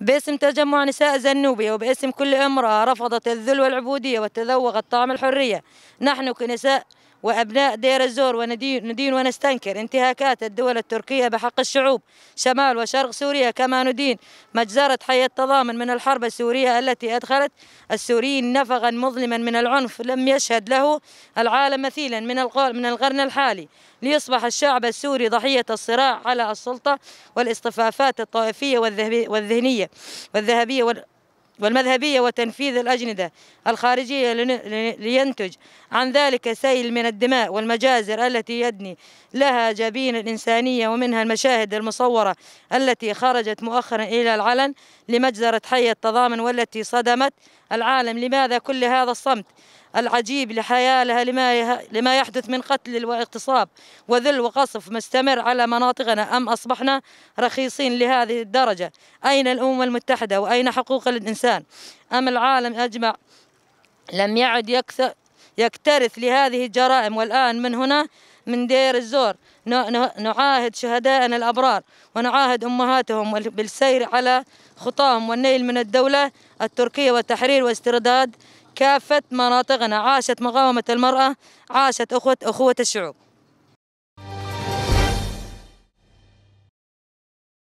باسم تجمع نساء زنوبيا وباسم كل امرأة رفضت الذل والعبودية وتذوقت طعم الحرية نحن كنساء وأبناء دير الزور وندين ونستنكر انتهاكات الدول التركية بحق الشعوب شمال وشرق سوريا كما ندين مجزرة حي التضامن من الحرب السورية التي أدخلت السوريين نفغا مظلما من العنف لم يشهد له العالم مثيلا من من القرن الحالي ليصبح الشعب السوري ضحية الصراع على السلطة والاصطفافات الطائفية والذهنية والذهبية والمذهبية وتنفيذ الأجندة الخارجية لينتج عن ذلك سيل من الدماء والمجازر التي يدني لها جبين الإنسانية ومنها المشاهد المصورة التي خرجت مؤخرا إلى العلن لمجزرة حي التضامن والتي صدمت العالم لماذا كل هذا الصمت العجيب لحيالها لما لما يحدث من قتل واغتصاب وذل وقصف مستمر على مناطقنا أم أصبحنا رخيصين لهذه الدرجة أين الأمم المتحدة وأين حقوق الإنسان أم العالم أجمع لم يعد يكثر يكترث لهذه الجرائم والآن من هنا من دير الزور نعاهد شهدائنا الأبرار ونعاهد أمهاتهم بالسير على خطاهم والنيل من الدولة التركية والتحرير واسترداد كافة مناطقنا عاشت مقاومة المرأة عاشت أخوة أخوة الشعوب